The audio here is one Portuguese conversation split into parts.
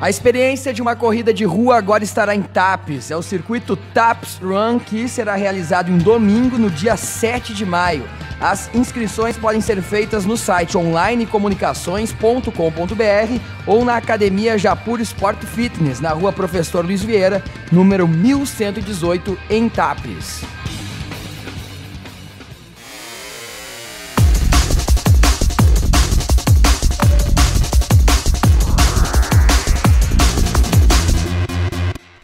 A experiência de uma corrida de rua agora estará em TAPS. É o circuito TAPS Run que será realizado em domingo, no dia 7 de maio. As inscrições podem ser feitas no site onlinecomunicações.com.br ou na Academia Japur Sport Fitness, na rua Professor Luiz Vieira, número 1118, em TAPS.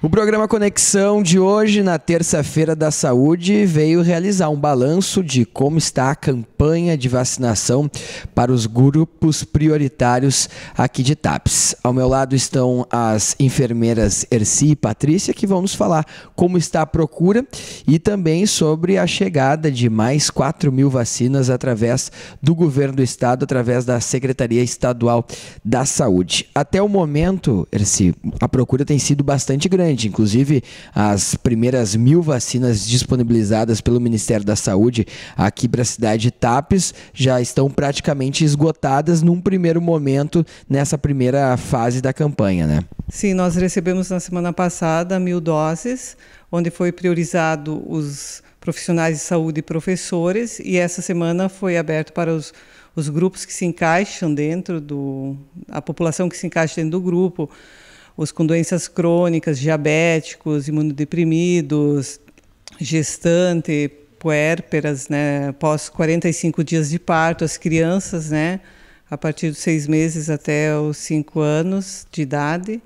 O programa Conexão de hoje, na terça-feira da saúde, veio realizar um balanço de como está a campanha de vacinação para os grupos prioritários aqui de TAPS. Ao meu lado estão as enfermeiras Erci e Patrícia, que vamos falar como está a procura e também sobre a chegada de mais 4 mil vacinas através do governo do estado, através da Secretaria Estadual da Saúde. Até o momento, Erci, a procura tem sido bastante grande grande. Inclusive, as primeiras mil vacinas disponibilizadas pelo Ministério da Saúde aqui para a cidade de Tapes já estão praticamente esgotadas num primeiro momento nessa primeira fase da campanha, né? Sim, nós recebemos na semana passada mil doses, onde foi priorizado os profissionais de saúde e professores, e essa semana foi aberto para os, os grupos que se encaixam dentro do. a população que se encaixa dentro do grupo, os com doenças crônicas, diabéticos, imunodeprimidos, gestante, puérperas, né, pós 45 dias de parto, as crianças, né, a partir dos seis meses até os cinco anos de idade.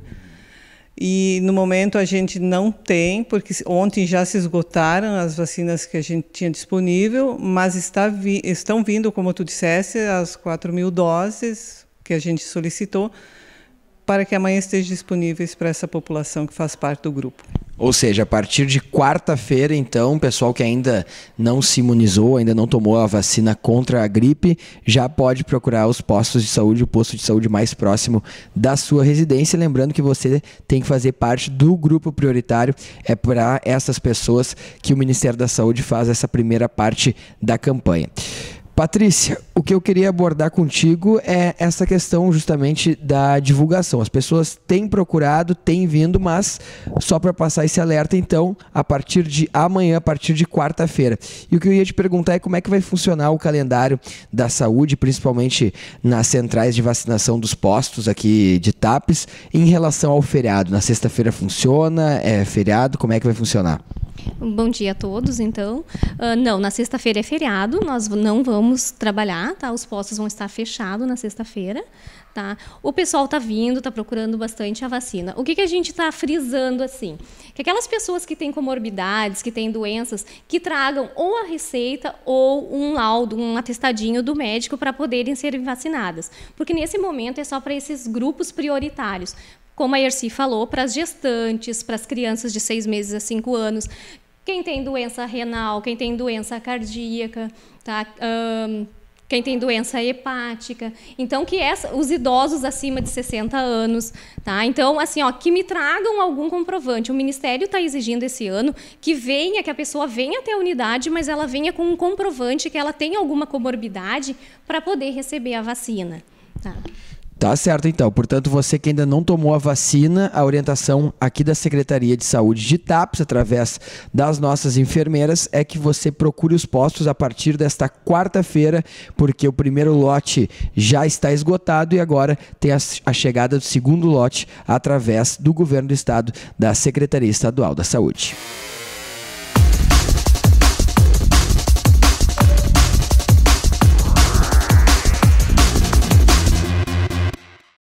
E no momento a gente não tem, porque ontem já se esgotaram as vacinas que a gente tinha disponível, mas está vi estão vindo, como tu disseste, as 4 mil doses que a gente solicitou para que amanhã estejam disponíveis para essa população que faz parte do grupo. Ou seja, a partir de quarta-feira, então, pessoal que ainda não se imunizou, ainda não tomou a vacina contra a gripe, já pode procurar os postos de saúde, o posto de saúde mais próximo da sua residência. Lembrando que você tem que fazer parte do grupo prioritário, é para essas pessoas que o Ministério da Saúde faz essa primeira parte da campanha. Patrícia, o que eu queria abordar contigo é essa questão justamente da divulgação. As pessoas têm procurado, têm vindo, mas só para passar esse alerta, então, a partir de amanhã, a partir de quarta-feira. E o que eu ia te perguntar é como é que vai funcionar o calendário da saúde, principalmente nas centrais de vacinação dos postos aqui de TAPES, em relação ao feriado. Na sexta-feira funciona? É feriado? Como é que vai funcionar? Bom dia a todos, então. Uh, não, na sexta-feira é feriado, nós não vamos trabalhar, tá? Os postos vão estar fechados na sexta-feira, tá? O pessoal tá vindo, tá procurando bastante a vacina. O que, que a gente está frisando, assim? Que aquelas pessoas que têm comorbidades, que têm doenças, que tragam ou a receita ou um laudo, um atestadinho do médico para poderem ser vacinadas. Porque nesse momento é só para esses grupos prioritários como a Erci falou, para as gestantes, para as crianças de seis meses a cinco anos, quem tem doença renal, quem tem doença cardíaca, tá? Um, quem tem doença hepática, então que essa, os idosos acima de 60 anos, tá? Então assim, ó, que me tragam algum comprovante. O Ministério está exigindo esse ano que venha, que a pessoa venha até a unidade, mas ela venha com um comprovante que ela tem alguma comorbidade para poder receber a vacina, tá? Tá certo, então. Portanto, você que ainda não tomou a vacina, a orientação aqui da Secretaria de Saúde de TAPS, através das nossas enfermeiras, é que você procure os postos a partir desta quarta-feira, porque o primeiro lote já está esgotado e agora tem a, a chegada do segundo lote através do governo do estado, da Secretaria Estadual da Saúde.